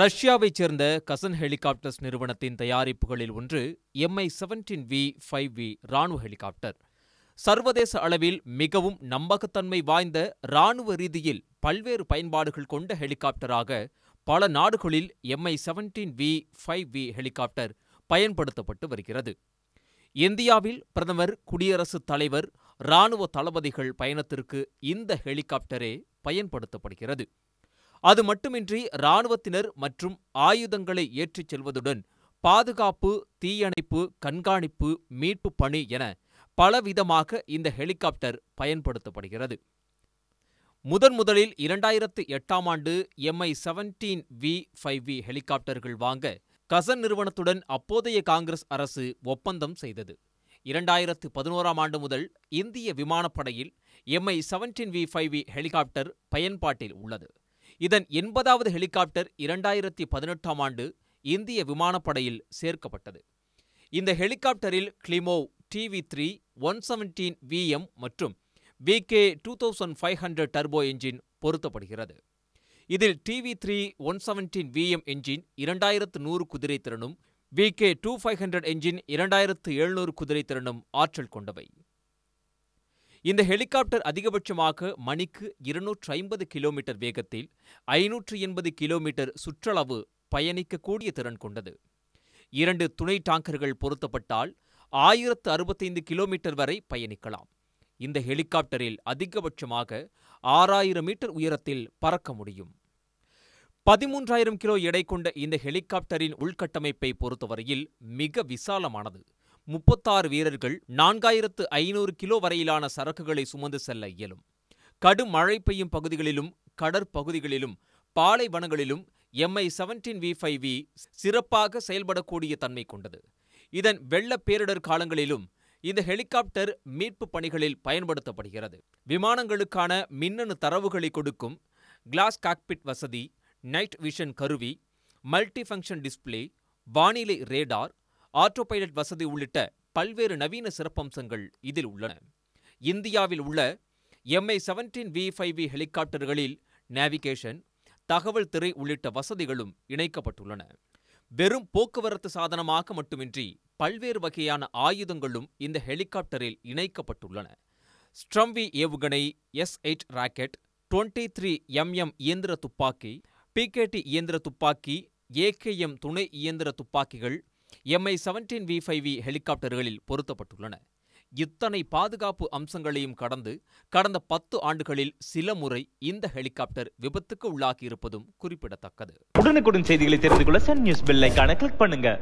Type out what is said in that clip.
ரஷ்யாவைச் சேர்ந்த கசன் ஹெலிகாப்டர்ஸ் நிறுவனத்தின் தயாரிப்புகளில் ஒன்று MI seventeen V five V ராணுவ ஹெலிகாப்டர் சர்வதேச அளவில் மிகவும் நம்பகத்தன்மை வாய்ந்த ராணுவ ரீதியில் பல்வேறு பயன்பாடுகள் கொண்ட ஹெலிகாப்டராக பல நாடுகளில் MI seventeen V five V helicopter பயன்படுத்தப்பட்டு வருகிறது இந்தியாவில் பிரதமர் குடியரசுத் தலைவர் ராணுவ தளபதிகள் பயணத்திற்கு இந்த ஹெலிகாப்டரே பயன்படுத்தப்படுகிறது அது மட்டுமின்றி இராணுவத்தினர் மற்றும் ஆயுதங்களை ஏற்றிச் செல்வதுடன் பாதுகாப்பு தீயணைப்பு கண்காணிப்பு மீட்பு பணி என பலவிதமாக இந்த ஹெலிகாப்டர் பயன்படுத்தப்படுகிறது முதன் முதலில் இரண்டாயிரத்து எட்டாம் ஆண்டு MI seventeen V five V ஹெலிகாப்டர்கள் வாங்க கசன் நிறுவனத்துடன் அப்போதைய காங்கிரஸ் அரசு ஒப்பந்தம் செய்தது இரண்டாயிரத்து பதினோராம் ஆண்டு முதல் இந்திய விமானப்படையில் MI seventeen V five V helicopter பயன்பாட்டில் உள்ளது இதன் எண்பதாவது ஹெலிகாப்டர் இரண்டாயிரத்தி பதினெட்டாம் ஆண்டு இந்திய விமானப்படையில் சேர்க்கப்பட்டது இந்த ஹெலிகாப்டரில் Klimov TV three one seventeen VM மற்றும் VK two thousand five hundred turbo engine பொருத்தப்படுகிறது இதில் TV three one seventeen VM engine இரண்டாயிரத்து நூறு குதிரை திறனும் VK two five hundred engine இரண்டாயிரத்து எழுநூறு குதிரை திறனும் ஆற்றல் கொண்டவை இந்த ஹெலிகாப்டர் அதிகபட்சமாக மணிக்கு இருநூற்று ஐம்பது கிலோமீட்டர் வேகத்தில் ஐநூற்று எண்பது கிலோமீட்டர் சுற்றளவு பயணிக்கக்கூடிய திறன் கொண்டது இரண்டு துணை டாங்கர்கள் பொருத்தப்பட்டால் ஆயிரத்து அறுபத்தைந்து கிலோமீட்டர் வரை பயணிக்கலாம் இந்த ஹெலிகாப்டரில் அதிகபட்சமாக ஆறாயிரம் மீட்டர் உயரத்தில் பறக்க முடியும் பதிமூன்றாயிரம் கிலோ எடை கொண்ட இந்த ஹெலிகாப்டரின் உள்கட்டமைப்பை பொறுத்தவரையில் மிக விசாலமானது முப்பத்தாறு வீரர்கள் நான்காயிரத்து ஐநூறு கிலோ வரையிலான சரக்குகளை சுமந்து செல்ல இயலும் கடும் மழை பெய்யும் பகுதிகளிலும் கடற்பகுதிகளிலும் பாலைவனங்களிலும் MI seventeen V five V சிறப்பாக செயல்படக்கூடிய தன்மை கொண்டது இதன் வெள்ள பேரிடர் காலங்களிலும் இந்த ஹெலிகாப்டர் மீட்பு பணிகளில் பயன்படுத்தப்படுகிறது விமானங்களுக்கான மின்னணு தரவுகளை கொடுக்கும் கிளாஸ் காக்பிட் வசதி நைட் விஷன் கருவி மல்டி ஃபங்க்ஷன் டிஸ்பிளே வானிலை ரேடார் ஆட்டோ பைலட் வசதி உள்ளிட்ட பல்வேறு நவீன சிறப்பம்சங்கள் இதில் உள்ளன இந்தியாவில் உள்ள MI seventeen V five V ஹெலிகாப்டர்களில் நேவிகேஷன் தகவல் திரை உள்ளிட்ட வசதிகளும் இணைக்கப்பட்டுள்ளன வெறும் போக்குவரத்து சாதனமாக மட்டுமின்றி பல்வேறு வகையான ஆயுதங்களும் இந்த ஹெலிகாப்டரில் இணைக்கப்பட்டுள்ளன ஸ்ட்ரம்வி ஏவுகணை S eight rocket twenty three MM இயந்திர துப்பாக்கி பிகேடி இயந்திர துப்பாக்கி ஏகேஎம் துணை இயந்திர துப்பாக்கிகள் MI seventeen V five V ஹெலிகாப்டர்களில் பொருத்தப்பட்டுள்ளன இத்தனை பாதுகாப்பு அம்சங்களையும் கடந்து கடந்த பத்து ஆண்டுகளில் சில முறை இந்த ஹெலிகாப்டர் விபத்துக்கு உள்ளாகியிருப்பதும் குறிப்பிடத்தக்கது உடனுக்குடன் செய்திகளை தெரிந்து கொள்ள சன் நியூஸ் பெல் கிளிக் பண்ணுங்க